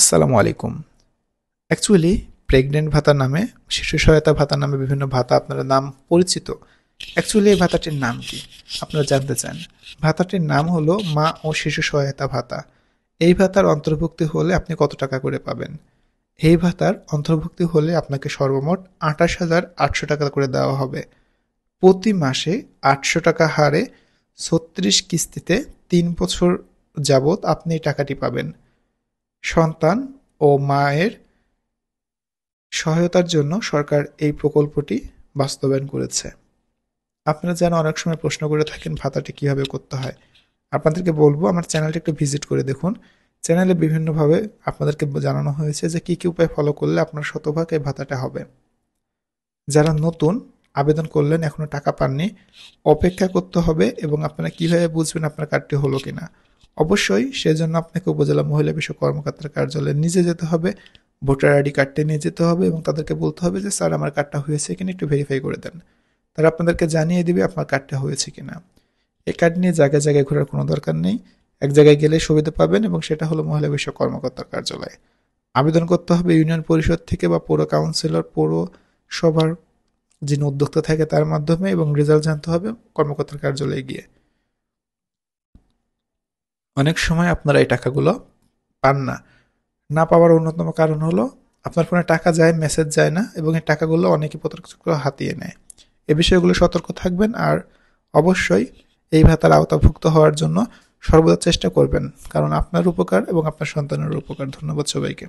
আসসালামু আলাইকুম actually pregnant ভাতা নামে শিশু সহায়তা ভাতা নামে বিভিন্ন ভাতা আপনার নাম পরিচিত অ্যাকচুয়ালি এই ভাতাটির নাম কি আপনারা জানতে চান ভাতাটির নাম হলো মা ও শিশু সহায়তা ভাতা এই ভাতার অন্তর্ভুক্তি হলে আপনি কত টাকা করে পাবেন এই ভাতার অন্তর্ভুক্তি হলে আপনাকে সর্বমোট আঠাশ হাজার আটশো টাকা করে দেওয়া হবে প্রতি মাসে আটশো টাকা হারে ছত্রিশ কিস্তিতে তিন বছর যাবৎ আপনি এই টাকাটি পাবেন সন্তান ও মায়ের সহায়তার জন্য সরকার এই প্রকল্পটি বাস্তবায়ন করেছে আপনারা যেন অনেক সময় প্রশ্ন করে থাকেন ভাতাটি কিভাবে করতে হয় আপনাদেরকে বলবো আমার চ্যানেলটি একটু ভিজিট করে দেখুন চ্যানেলে বিভিন্নভাবে আপনাদেরকে জানানো হয়েছে যে কী কী উপায় ফলো করলে আপনার শতভাগ এই ভাতাটা হবে যারা নতুন আবেদন করলেন এখনও টাকা পাননি অপেক্ষা করতে হবে এবং আপনারা কীভাবে বুঝবেন আপনার কার্ডটি হলো কিনা অবশ্যই সেজন্য আপনাকে উপজেলা মহিলা বিষয়ক কর্মকর্তার কার্যালয়ে নিজে যেতে হবে ভোটার আইডি কার্ডটা নিয়ে যেতে হবে এবং তাদেরকে বলতে হবে যে স্যার আমার কার্ডটা হয়েছে কিনা একটু ভেরিফাই করে দেন তারা আপনাদেরকে জানিয়ে দেবে আপনার কার্ডটা হয়েছে কিনা এই কার্ড নিয়ে জায়গায় জায়গায় ঘোরার কোনো দরকার নেই এক জায়গায় গেলে সুবিধা পাবেন এবং সেটা হলো মহিলা বিষয়ক কর্মকর্তার কার্যালয়ে আবেদন করতে হবে ইউনিয়ন পরিষদ থেকে বা পৌর কাউন্সিলর পৌর সভার যিনি উদ্যোক্তা থাকে তার মাধ্যমে এবং রেজাল্ট জানতে হবে কর্মকর্তার কার্যালয়ে গিয়ে অনেক সময় আপনারা এই টাকাগুলো পান না না পাওয়ার অন্যতম কারণ হলো আপনার ফোনে টাকা যায় মেসেজ যায় না এবং এই টাকাগুলো অনেকে প্রত্যেক হাতিয়ে নেয় এ বিষয়গুলো সতর্ক থাকবেন আর অবশ্যই এই ভাতার আওতাভুক্ত হওয়ার জন্য সর্বদা চেষ্টা করবেন কারণ আপনার উপকার এবং আপনার সন্তানের উপকার ধন্যবাদ সবাইকে